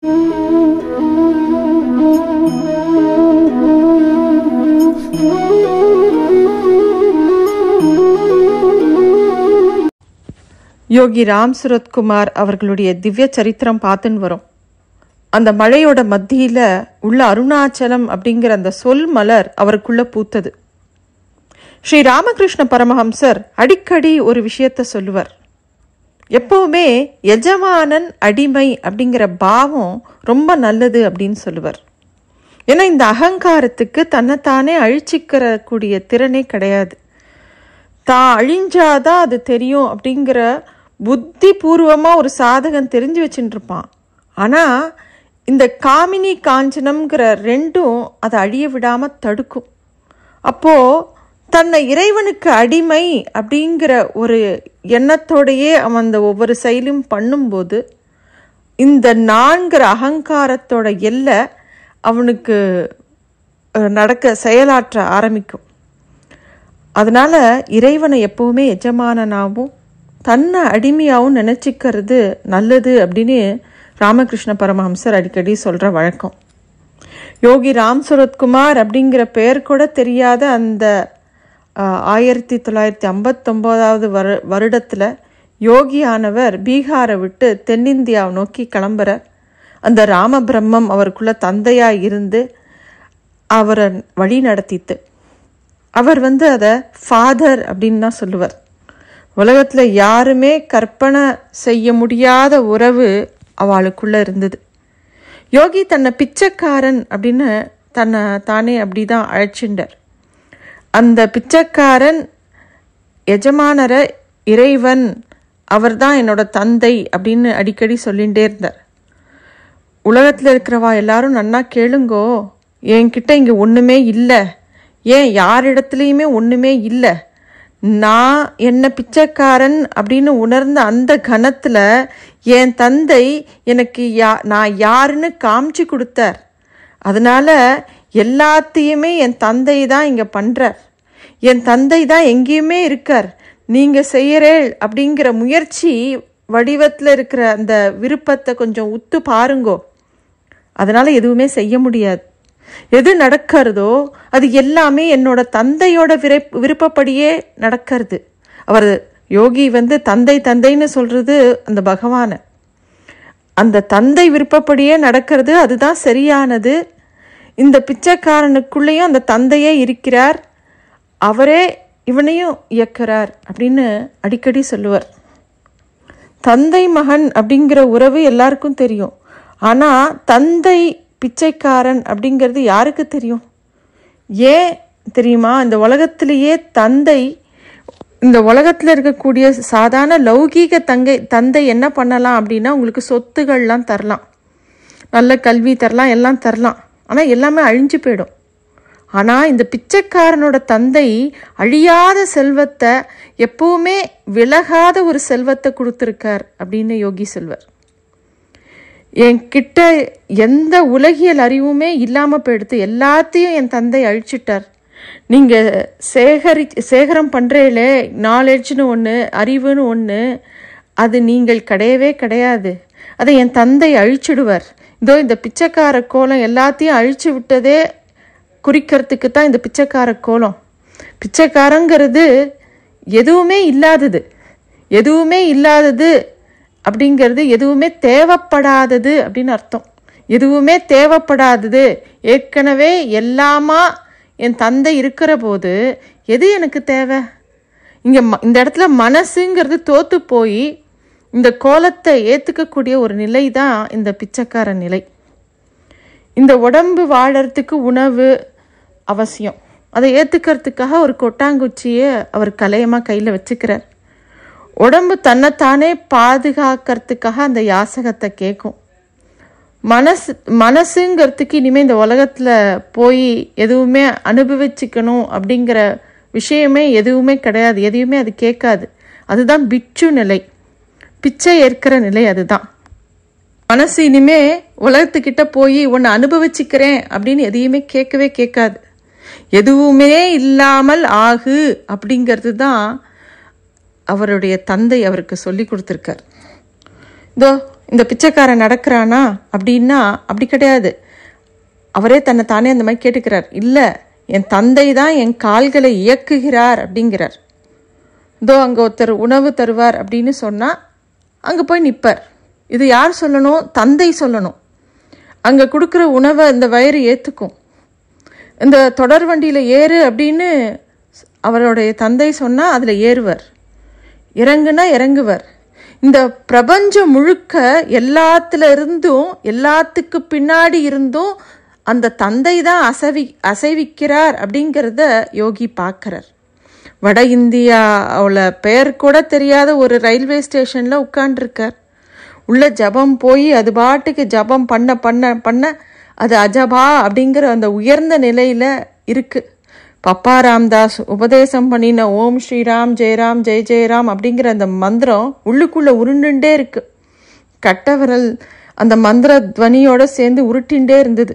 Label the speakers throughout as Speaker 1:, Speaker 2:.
Speaker 1: யோகி ராம் சுரத்குமார் அவர்களுடைய திவ்ய சரித்திரம் பார்த்துன்னு வரும் அந்த மழையோட மத்தியில் உள்ள அருணாச்சலம் அப்படிங்கிற அந்த சொல் மலர் அவருக்குள்ள பூத்தது ஸ்ரீ ராமகிருஷ்ண பரமஹம்சர் அடிக்கடி ஒரு விஷயத்த சொல்லுவர் எப்போவுமே எஜமானன் அடிமை அப்படிங்கிற பாவம் ரொம்ப நல்லது அப்படின்னு சொல்லுவார் ஏன்னா இந்த அகங்காரத்துக்கு தன்னைத்தானே அழிச்சிக்கிற கூடிய திறனே கிடையாது தான் அழிஞ்சாதான் அது தெரியும் அப்படிங்கிற புத்தி பூர்வமாக ஒரு சாதகம் தெரிஞ்சு வச்சுட்டுருப்பான் ஆனால் இந்த காமினி காஞ்சனம்ங்கிற ரெண்டும் அதை அழிய விடாமல் தடுக்கும் அப்போது தன்னை இறைவனுக்கு அடிமை அப்படிங்கிற ஒரு எண்ணத்தோடையே அவன் அந்த ஒவ்வொரு செயலும் பண்ணும்போது இந்த நான்கிற அகங்காரத்தோட எல்லை அவனுக்கு நடக்க செயலாற்ற ஆரம்பிக்கும் அதனால் இறைவனை எப்போவுமே எஜமானனாகவும் தன்னை அடிமையாகவும் நினச்சிக்கிறது நல்லது அப்படின்னு ராமகிருஷ்ண பரமஹம்சர் அடிக்கடி சொல்கிற வழக்கம் யோகி ராம் சுரத்குமார் அப்படிங்கிற பெயர் கூட தெரியாத அந்த ஆயிரத்தி தொள்ளாயிரத்தி ஐம்பத்தொம்போதாவது வரு வருடத்தில் யோகியானவர் பீகாரை விட்டு தென்னிந்தியா நோக்கி கிளம்புறார் அந்த ராமபிரம்மம் அவருக்குள்ள தந்தையாக இருந்து அவரை வழி நடத்தித்து அவர் வந்து அதை ஃபாதர் அப்படின்னு தான் சொல்லுவார் உலகத்தில் யாருமே கற்பனை செய்ய முடியாத உறவு அவளுக்குள்ளே இருந்தது யோகி தன்னை பிச்சைக்காரன் அப்படின்னு தன்னை தானே அப்படி தான் அழைச்சிண்டார் அந்த பிச்சைக்காரன் எஜமானரை இறைவன் அவர் தான் என்னோட தந்தை அப்படின்னு அடிக்கடி சொல்லிகிட்டே இருந்தார் உலகத்தில் இருக்கிறவா எல்லாரும் நன்னா கேளுங்கோ என்கிட்ட இங்கே ஒன்றுமே இல்லை ஏன் யாரிடத்துலையுமே ஒன்றுமே இல்லை நான் என்ன பிச்சைக்காரன் அப்படின்னு உணர்ந்த அந்த கணத்தில் என் தந்தை எனக்கு யா நான் யாருன்னு காமிச்சு கொடுத்தார் அதனால் எல்லாத்தையுமே என் தந்தை தான் இங்கே பண்ணுறார் என் தந்தை தான் எங்கேயுமே இருக்கார் நீங்கள் செய்கிறே அப்படிங்கிற முயற்சி வடிவத்தில் இருக்கிற அந்த விருப்பத்தை கொஞ்சம் உத்து பாருங்கோ அதனால் எதுவுமே செய்ய முடியாது எது நடக்கிறதோ அது எல்லாமே என்னோட தந்தையோட விரை விருப்பப்படியே நடக்கிறது அவர் யோகி வந்து தந்தை தந்தைன்னு சொல்கிறது அந்த பகவானை அந்த தந்தை விருப்பப்படியே நடக்கிறது அதுதான் சரியானது இந்த பிச்சைக்காரனுக்குள்ளேயும் அந்த தந்தையே இருக்கிறார் அவரே இவனையும் இயக்கிறார் அப்படின்னு அடிக்கடி சொல்லுவார் தந்தை மகன் அப்படிங்கிற உறவு எல்லாருக்கும் தெரியும் ஆனால் தந்தை பிச்சைக்காரன் அப்படிங்கிறது யாருக்கு தெரியும் ஏன் தெரியுமா இந்த உலகத்திலேயே தந்தை இந்த உலகத்தில் இருக்கக்கூடிய சாதாரண லௌகீக தங்கை தந்தை என்ன பண்ணலாம் அப்படின்னா உங்களுக்கு சொத்துகள்லாம் தரலாம் நல்ல கல்வி தரலாம் எல்லாம் தரலாம் ஆனால் எல்லாமே அழிஞ்சு போயிடும் ஆனால் இந்த பிச்சைக்காரனோட தந்தை அழியாத செல்வத்தை எப்பவுமே விலகாத ஒரு செல்வத்தை கொடுத்துருக்கார் அப்படின்னு யோகி செல்வர் என்கிட்ட எந்த உலகியல் அறிவுமே இல்லாமல் போயிடுத்து எல்லாத்தையும் என் தந்தை அழிச்சிட்டார் நீங்கள் சேகரி சேகரம் பண்ணுறீங்களே நாலேஜ்னு ஒன்று அறிவுன்னு ஒன்று அது நீங்கள் கிடையவே கிடையாது அதை என் தந்தை அழிச்சிடுவார் இதோ இந்த பிச்சைக்கார கோலம் எல்லாத்தையும் அழித்து விட்டதே குறிக்கிறதுக்கு தான் இந்த பிச்சைக்கார கோலம் பிச்சைக்காரங்கிறது எதுவுமே இல்லாதது எதுவுமே இல்லாதது அப்படிங்கிறது எதுவுமே தேவைப்படாதது அப்படின்னு அர்த்தம் எதுவுமே தேவைப்படாதது ஏற்கனவே எல்லாமா என் தந்தை இருக்கிற போது எது எனக்கு தேவை இங்கே இந்த இடத்துல மனசுங்கிறது தோற்று போய் இந்த கோலத்தை ஏற்றுக்கக்கூடிய ஒரு நிலை தான் இந்த பிச்சைக்கார நிலை இந்த உடம்பு வாழறதுக்கு உணவு அவசியம் அதை ஏற்றுக்கிறதுக்காக ஒரு கொட்டாங்குச்சியை அவர் கலையமாக கையில் வச்சுக்கிறார் உடம்பு தன்னைத்தானே பாதுகாக்கிறதுக்காக அந்த யாசகத்தை கேட்கும் மனசு மனசுங்கிறதுக்கு இனிமேல் இந்த உலகத்தில் போய் எதுவுமே அனுபவிச்சுக்கணும் அப்படிங்கிற விஷயமே எதுவுமே கிடையாது எதையுமே அது கேட்காது அதுதான் பிச்சு நிலை பிச்சை ஏற்கிற நிலை அதுதான் மனசு இனிமே உலகத்துக்கிட்ட போய் உன்னை அனுபவிச்சுக்கிறேன் அப்படின்னு எதையுமே கேட்கவே கேட்காது எதுவுமே இல்லாமல் ஆகு அப்படிங்கிறது தான் அவருடைய தந்தை அவருக்கு சொல்லி கொடுத்துருக்கார் இதோ இந்த பிச்சைக்காரன் நடக்கிறானா அப்படின்னா அப்படி கிடையாது அவரே தன்னை தானே அந்த மாதிரி கேட்டுக்கிறார் இல்லை என் தந்தை தான் என் கால்களை இயக்குகிறார் அப்படிங்கிறார் இதோ அங்கே ஒருத்தர் உணவு தருவார் அப்படின்னு சொன்னால் அங்கே போய் நிற்பார் இது யார் சொல்லணும் தந்தை சொல்லணும் அங்கே கொடுக்குற உணவை இந்த வயிறு ஏற்றுக்கும் இந்த தொடர் வண்டியில் ஏறு அப்படின்னு அவருடைய தந்தை சொன்னால் அதில் ஏறுவர் இறங்குனா இறங்குவர் இந்த பிரபஞ்சம் முழுக்க எல்லாத்துல இருந்தும் எல்லாத்துக்கு பின்னாடி இருந்தும் அந்த தந்தை தான் அசைவி அசைவிக்கிறார் அப்படிங்கிறத யோகி பார்க்குறார் வட இந்தியாவில் பெயர் கூட தெரியாத ஒரு ரயில்வே ஸ்டேஷனில் உட்காண்டிருக்கார் உள்ளே ஜபம் போய் அது பாட்டுக்கு ஜபம் பண்ண பண்ண பண்ண அது அஜபா அப்படிங்கிற அந்த உயர்ந்த நிலையில் இருக்குது பப்பா ராம்தாஸ் உபதேசம் பண்ணின ஓம் ஸ்ரீராம் ஜெயராம் ஜெய் ஜெயராம் அப்படிங்கிற அந்த மந்திரம் உள்ளுக்குள்ளே உருண்டுண்டே இருக்குது கட்டவரல் அந்த மந்திர துவனியோடு சேர்ந்து உருட்டின்றே இருந்தது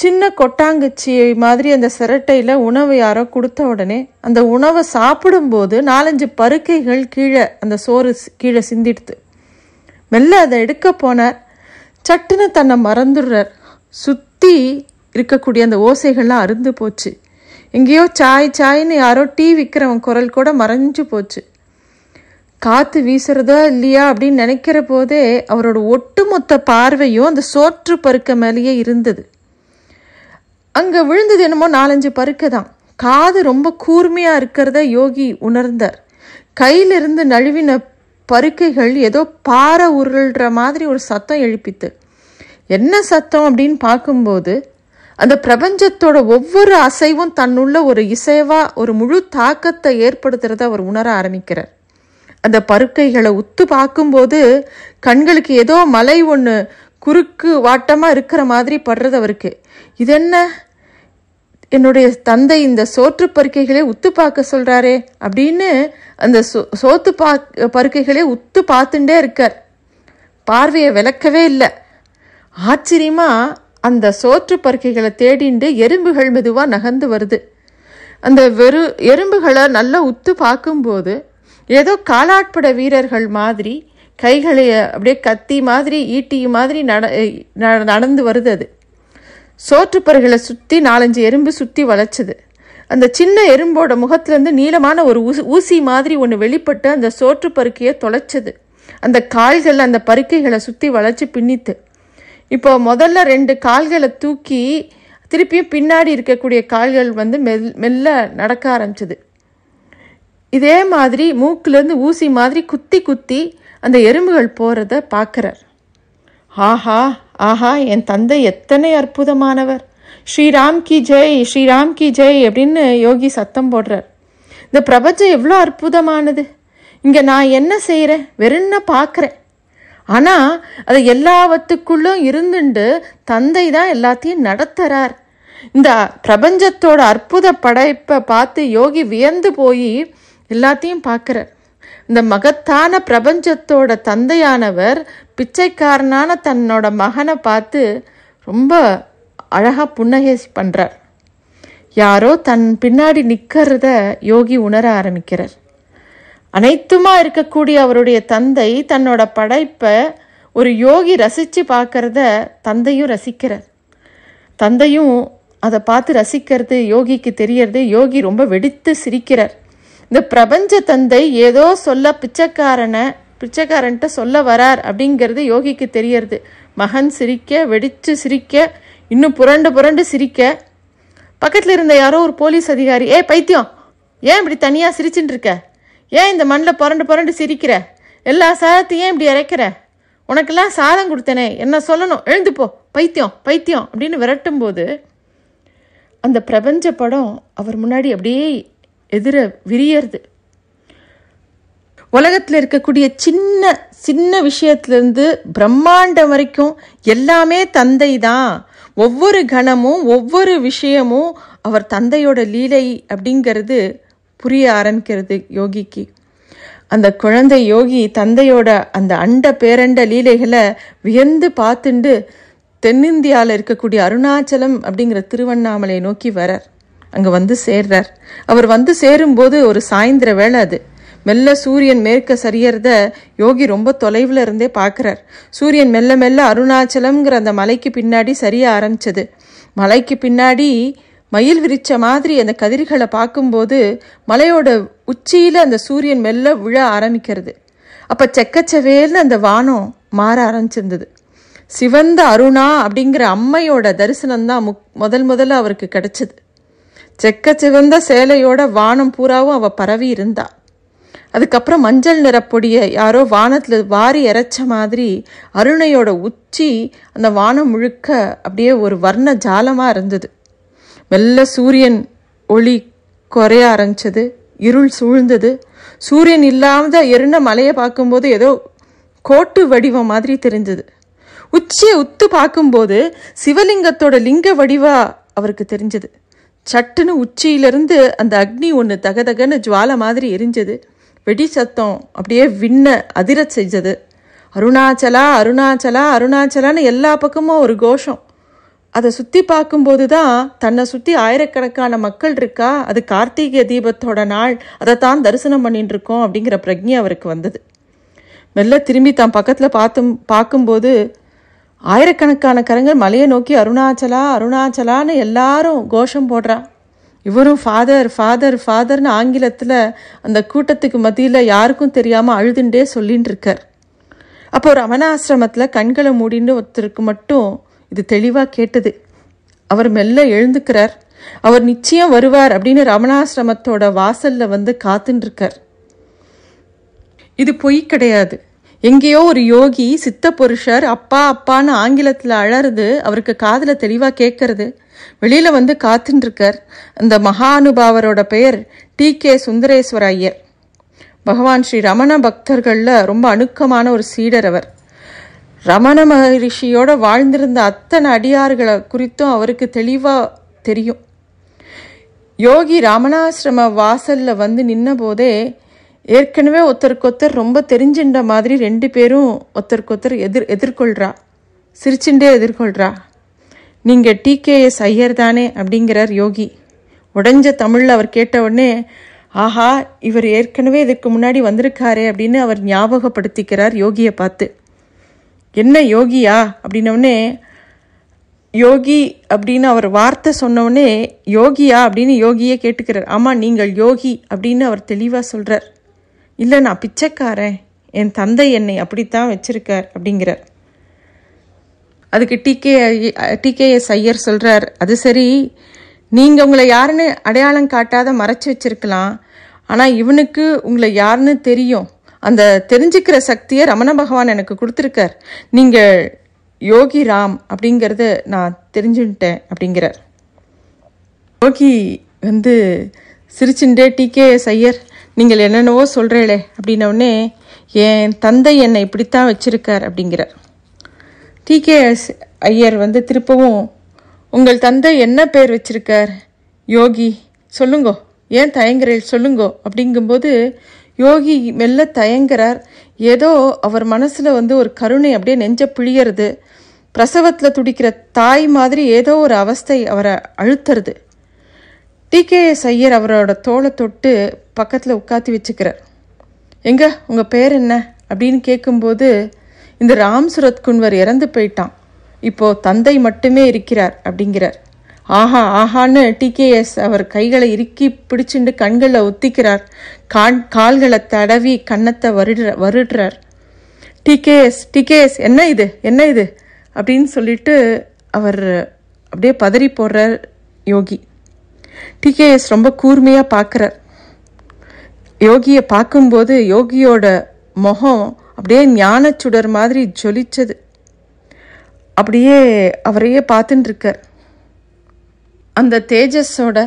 Speaker 1: சின்ன கொட்டாங்குச்சி மாதிரி அந்த சிரட்டையில் உணவு யாரோ கொடுத்த உடனே அந்த உணவை சாப்பிடும்போது நாலஞ்சு பருக்கைகள் கீழே அந்த சோறு கீழே சிந்திடுது மெல்ல அதை எடுக்க போனார் சட்டுன்னு தன்னை மறந்துடுறார் சுற்றி இருக்கக்கூடிய அந்த ஓசைகள்லாம் அருந்து போச்சு எங்கேயோ சாய் சாயின்னு யாரோ டீ விற்கிறவன் குரல் கூட மறைஞ்சு போச்சு காற்று வீசுறதோ இல்லையா அப்படின்னு நினைக்கிற போதே அவரோட ஒட்டுமொத்த பார்வையும் அந்த சோற்று பருக்க மேலேயே இருந்தது அங்கே விழுந்தது என்னமோ நாலஞ்சு பருக்க தான் காது ரொம்ப கூர்மையாக இருக்கிறத யோகி உணர்ந்தார் கையிலிருந்து நழுவின பருக்கைகள் ஏதோ பாறை உருள்ற மாதிரி ஒரு சத்தம் எழுப்பித்து என்ன சத்தம் அப்படின்னு பார்க்கும்போது அந்த பிரபஞ்சத்தோட ஒவ்வொரு அசைவும் தன்னுள்ள ஒரு இசைவாக ஒரு முழு தாக்கத்தை ஏற்படுத்துறத அவர் உணர ஆரம்பிக்கிறார் அந்த பருக்கைகளை உத்து பார்க்கும்போது கண்களுக்கு ஏதோ மலை ஒன்று குறுக்கு வாட்டமாக இருக்கிற மாதிரி படுறது அவருக்கு இது என்ன என்னுடைய தந்தை இந்த சோற்று பருக்கைகளை உத்து பார்க்க சொல்கிறாரே அப்படின்னு அந்த சோ சோத்து பா பருக்கைகளே உத்து பார்த்துட்டே இருக்கார் பார்வையை விளக்கவே இல்லை ஆச்சரியமாக அந்த சோற்று பருக்கைகளை தேடிண்டு எறும்புகள் மெதுவாக நகர்ந்து வருது அந்த வெறு எறும்புகளை நல்லா உத்து பார்க்கும்போது ஏதோ காலாட்பட வீரர்கள் மாதிரி கைகளை அப்படியே கத்தி மாதிரி ஈட்டி மாதிரி நட நடந்து வருது அது சோற்றுப்பறைகளை சுற்றி நாலஞ்சு எறும்பு சுற்றி வளைச்சது அந்த சின்ன எறும்போட முகத்துலேருந்து நீளமான ஒரு ஊசி ஊசி மாதிரி ஒன்று வெளிப்பட்டு அந்த சோற்று பருக்கையை தொலைச்சது அந்த கால்கள் அந்த பருக்கைகளை சுற்றி வளைச்சி பின்னித்து இப்போ முதல்ல ரெண்டு கால்களை தூக்கி திருப்பியும் பின்னாடி இருக்கக்கூடிய கால்கள் வந்து மெல் மெல்ல நடக்க ஆரம்பிச்சது இதே மாதிரி மூக்குலேருந்து ஊசி மாதிரி குத்தி குத்தி அந்த எறும்புகள் போகிறத பார்க்குறார் ஆஹா ஆஹா என் தந்தை எத்தனை அற்புதமானவர் ஸ்ரீராம் கி ஜெய் ஸ்ரீராம் கி ஜெய் அப்படின்னு யோகி சத்தம் போடுறார் இந்த பிரபஞ்சம் எவ்வளோ அற்புதமானது இங்கே நான் என்ன செய்கிறேன் வெறும்னா பார்க்குறேன் ஆனால் அது எல்லாவற்றுக்குள்ளும் இருந்துண்டு தந்தை தான் எல்லாத்தையும் நடத்துகிறார் இந்த பிரபஞ்சத்தோட அற்புத படைப்பை பார்த்து யோகி வியந்து போய் எல்லாத்தையும் பார்க்குறார் இந்த மகத்தான பிரபஞ்சத்தோட தந்தையானவர் பிச்சைக்காரனான தன்னோட மகனை பார்த்து ரொம்ப அழகாக புன்னகை பண்ணுறார் யாரோ தன் பின்னாடி நிற்கிறத யோகி உணர ஆரம்பிக்கிறார் அனைத்துமா இருக்கக்கூடிய அவருடைய தந்தை தன்னோட படைப்பை ஒரு யோகி ரசித்து பார்க்கறத தந்தையும் ரசிக்கிறார் தந்தையும் அதை பார்த்து ரசிக்கிறது யோகிக்கு தெரியறது யோகி ரொம்ப வெடித்து சிரிக்கிறார் இந்த பிரபஞ்ச தந்தை ஏதோ சொல்ல பிச்சைக்காரனை பிச்சைக்காரன்ட்ட சொல்ல வரார் அப்படிங்கிறது யோகிக்கு தெரியறது மகன் சிரிக்க வெடித்து சிரிக்க இன்னும் புரண்டு புரண்டு சிரிக்க பக்கத்தில் இருந்த யாரோ ஒரு போலீஸ் அதிகாரி ஏ பைத்தியம் ஏன் இப்படி தனியாக சிரிச்சுட்டுருக்க ஏன் இந்த மண்ணில் புரண்டு புரண்டு சிரிக்கிற எல்லா சாதத்தையும் இப்படி இறைக்கிற உனக்கெல்லாம் சாதம் கொடுத்தனே என்ன சொல்லணும் எழுந்துப்போ பைத்தியம் பைத்தியம் அப்படின்னு விரட்டும் போது அந்த பிரபஞ்ச படம் அவர் முன்னாடி அப்படியே எதிர விரியறது உலகத்தில் இருக்கக்கூடிய சின்ன சின்ன விஷயத்துலேருந்து பிரம்மாண்டம் வரைக்கும் எல்லாமே தந்தை தான் ஒவ்வொரு கணமும் ஒவ்வொரு விஷயமும் அவர் தந்தையோட லீலை அப்படிங்கிறது புரிய ஆரம்பிக்கிறது யோகிக்கு அந்த குழந்தை யோகி தந்தையோட அந்த அண்ட பேரண்ட லீலைகளை வியந்து பார்த்துண்டு தென்னிந்தியாவில் இருக்கக்கூடிய அருணாச்சலம் அப்படிங்கிற திருவண்ணாமலை நோக்கி வரார் அங்கே வந்து சேர்றார் அவர் வந்து சேரும்போது ஒரு சாயந்தர வேலை அது மெல்ல சூரியன் மேற்க சரியறத யோகி ரொம்ப தொலைவில் இருந்தே பார்க்குறார் சூரியன் மெல்ல மெல்ல அருணாச்சலம்ங்கிற அந்த மலைக்கு பின்னாடி சரிய ஆரம்பிச்சது மலைக்கு பின்னாடி மயில் விரிச்ச மாதிரி அந்த கதிர்களை பார்க்கும்போது மலையோட உச்சியில் அந்த சூரியன் மெல்ல விழ ஆரம்பிக்கிறது அப்போ செக்கச்சவேல்னு அந்த வானம் மாற ஆரம்பிச்சிருந்தது சிவந்த அருணா அப்படிங்கிற அம்மையோட தரிசனம் தான் முக் முதல் முதல்ல அவருக்கு கிடைச்சது செக்க சிவந்த சேலையோட வானம் பூராவும் அவள் பரவி இருந்தா அதுக்கப்புறம் மஞ்சள் நிறப்பொடியை யாரோ வானத்தில் வாரி இறைச்ச மாதிரி அருணையோட உச்சி அந்த வானம் முழுக்க அப்படியே ஒரு வர்ண ஜாலமாக இருந்தது மெல்ல சூரியன் ஒளி குறைய ஆரம்பிச்சது இருள் சூழ்ந்தது சூரியன் இல்லாத எருண மலையை பார்க்கும்போது ஏதோ கோட்டு வடிவம் மாதிரி தெரிஞ்சது உச்சியை உத்து பார்க்கும்போது சிவலிங்கத்தோட லிங்க வடிவா அவருக்கு தெரிஞ்சது சட்டுன்னு உச்சியிலிருந்து அந்த அக்னி ஒன்று தகதகன்னு ஜுவாலை மாதிரி எரிஞ்சது வெடி சத்தம் அப்படியே விண்ண அதிர செஞ்சது அருணாச்சலா அருணாச்சலா அருணாச்சலான்னு எல்லா பக்கமும் ஒரு கோஷம் அதை சுற்றி பார்க்கும்போது தான் தன்னை சுற்றி ஆயிரக்கணக்கான மக்கள் இருக்கா அது கார்த்திகை தீபத்தோட நாள் அதை தான் தரிசனம் பண்ணிட்டு இருக்கோம் அப்படிங்கிற பிரஜை அவருக்கு வந்தது மெல்ல திரும்பி தான் பக்கத்தில் பார்த்தும் பார்க்கும்போது ஆயிரக்கணக்கான கரங்கள் மலையை நோக்கி அருணாச்சலா அருணாச்சலான்னு எல்லாரும் கோஷம் போடுறா இவரும் ஃபாதர் ஃபாதர் ஃபாதர்னு ஆங்கிலத்தில் அந்த கூட்டத்துக்கு மத்தியில் யாருக்கும் தெரியாமல் அழுதுண்டே சொல்லின்னு இருக்கார் அப்போ அவனாசிரமத்தில் கண்களை மூடின்னு ஒருத்தருக்கு மட்டும் இது தெளிவாக கேட்டது அவர் மெல்ல எழுந்துக்கிறார் அவர் நிச்சயம் வருவார் அப்படின்னு ரமணாசிரமத்தோட வாசலில் வந்து காத்துருக்கார் இது பொய் கிடையாது எங்கேயோ ஒரு யோகி சித்த புருஷர் அப்பா அப்பான்னு ஆங்கிலத்தில் அழறது அவருக்கு காதில் தெளிவாக கேட்கறது வெளியில் வந்து காத்துருக்கார் அந்த மகானுபாவரோட பெயர் டி கே சுந்தரேஸ்வர ஐயர் பகவான் ஸ்ரீ ரமண பக்தர்களில் ரொம்ப அணுக்கமான ஒரு சீடர் அவர் ரமண மகரிஷியோட வாழ்ந்திருந்த அத்தனை அடியார்களை குறித்தும் அவருக்கு தெளிவாக தெரியும் யோகி ராமணாசிரம வாசலில் வந்து நின்னபோதே ஏற்கனவே ஒருத்தருக்கு ஒருத்தர் ரொம்ப தெரிஞ்சின்ற மாதிரி ரெண்டு பேரும் ஒருத்தருக்கு ஒருத்தர் எதிர் எதிர்கொள்றா சிரிச்சுட்டே எதிர்கொள்கிறா நீங்கள் டிகேஎஸ் ஐயர் தானே அப்படிங்கிறார் யோகி உடஞ்ச தமிழில் அவர் கேட்ட உடனே ஆஹா இவர் ஏற்கனவே இதற்கு முன்னாடி வந்திருக்காரே அப்படின்னு அவர் ஞாபகப்படுத்திக்கிறார் யோகியை பார்த்து என்ன யோகியா அப்படின்னோடனே யோகி அப்படின்னு அவர் வார்த்தை சொன்னோடனே யோகியா அப்படின்னு யோகியே கேட்டுக்கிறார் ஆமாம் நீங்கள் யோகி அப்படின்னு அவர் தெளிவாக சொல்கிறார் இல்லை நான் பிச்சைக்காரன் என் தந்தை என்னை அப்படித்தான் வச்சிருக்கார் அப்படிங்கிறார் அதுக்கு டிகே டிகேஎஸ் ஐயர் சொல்கிறார் அது சரி நீங்கள் உங்களை யாருன்னு அடையாளம் காட்டாத மறைச்சி வச்சிருக்கலாம் ஆனால் இவனுக்கு உங்களை யாருன்னு தெரியும் அந்த தெரிஞ்சுக்கிற சக்தியை ரமண பகவான் எனக்கு கொடுத்துருக்கார் நீங்கள் யோகி ராம் அப்படிங்கிறத நான் தெரிஞ்சுட்டேன் அப்படிங்கிறார் யோகி வந்து சிரிச்சுட்டே டிகேஎஸ் ஐயர் நீங்கள் என்னென்னவோ சொல்கிறீளே அப்படின்னோடனே என் தந்தை என்னை இப்படித்தான் வச்சுருக்கார் அப்படிங்கிறார் டிகேஎஸ் ஐயர் வந்து திருப்பவும் உங்கள் தந்தை என்ன பேர் வச்சுருக்கார் யோகி சொல்லுங்கோ ஏன் தயங்குறேன் சொல்லுங்கோ அப்படிங்கும்போது யோகி மெல்ல தயங்குறார் ஏதோ அவர் மனசில் வந்து ஒரு கருணை அப்படியே நெஞ்ச பிழியறது பிரசவத்தில் துடிக்கிற தாய் மாதிரி ஏதோ ஒரு அவஸ்தை அவரை அழுத்துறது டிகேஎஸ் ஐயர் அவரோட தோலை தொட்டு பக்கத்தில் உட்காத்தி வச்சுக்கிறார் எங்க உங்கள் பேர் என்ன அப்படின்னு கேட்கும்போது இந்த ராம் சுரத் குன்வர் இறந்து போயிட்டான் இப்போது தந்தை மட்டுமே இருக்கிறார் அப்படிங்கிறார் ஆஹா ஆஹான்னு டிகேஎஸ் அவர் கைகளை இறுக்கி பிடிச்சிண்டு கண்களில் ஒத்திக்கிறார் கான் கால்களை தடவி கன்னத்தை வருடுற வருடுறார் டிகேஎஸ் டிகேஎஸ் என்ன இது என்ன இது அப்படின்னு சொல்லிட்டு அவர் அப்படியே பதறி போடுறார் யோகி டிகேஎஸ் ரொம்ப கூர்மையாக பார்க்குறார் யோகியை பார்க்கும்போது யோகியோட முகம் அப்படியே ஞானச்சுடர் மாதிரி ஜொலிச்சது அப்படியே அவரையே பார்த்துட்டுருக்கார் அந்த தேஜஸோட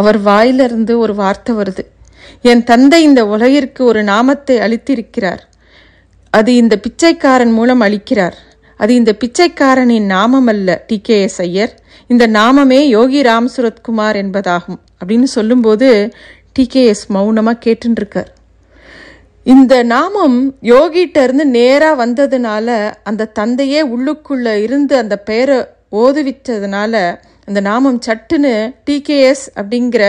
Speaker 1: அவர் வாயிலிருந்து ஒரு வார்த்தை வருது என் தந்தை இந்த உலகிற்கு ஒரு நாமத்தை அளித்திருக்கிறார் அது இந்த பிச்சைக்காரன் மூலம் அளிக்கிறார் அது இந்த பிச்சைக்காரனின் நாமம் அல்ல டி கே எஸ் ஐயர் இந்த நாமமே யோகி ராம்சுரத்குமார் என்பதாகும் அப்படின்னு சொல்லும்போது டிகேஎஸ் மௌனமாக கேட்டுருக்கார் இந்த நாமம் யோகிட்ட இருந்து நேராக வந்ததுனால அந்த தந்தையே உள்ளுக்குள்ளே இருந்து அந்த பெயரை ஓதுவிட்டதுனால அந்த நாமம் சட்டுன்னு டிகேஎஸ் அப்படிங்கிற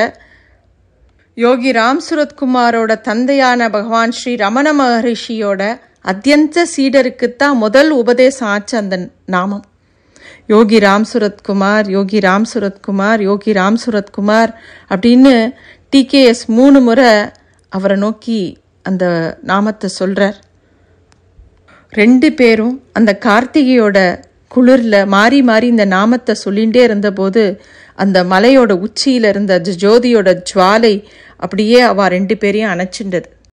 Speaker 1: யோகி ராம் சுரத்குமாரோட தந்தையான பகவான் ஸ்ரீ ரமண மகரிஷியோட அத்தியந்த சீடருக்குத்தான் முதல் உபதேசம் ஆச்சு அந்த நாமம் யோகி ராம் சுரத்குமார் யோகி ராம் சுரத்குமார் யோகி ராம் சுரத்குமார் அப்படின்னு டிகேஎஸ் மூணு முறை அவரை நோக்கி அந்த நாமத்தை சொல்கிறார் ரெண்டு பேரும் அந்த கார்த்திகையோட குளிரில் மாறி மாறி இந்த நாமத்தை சொல்லிகிட்டே இருந்தபோது அந்த மலையோட உச்சியில் இருந்த ஜோதியோட ஜுவாலை அப்படியே அவ ரெண்டு பேரையும் அணைச்சிண்டது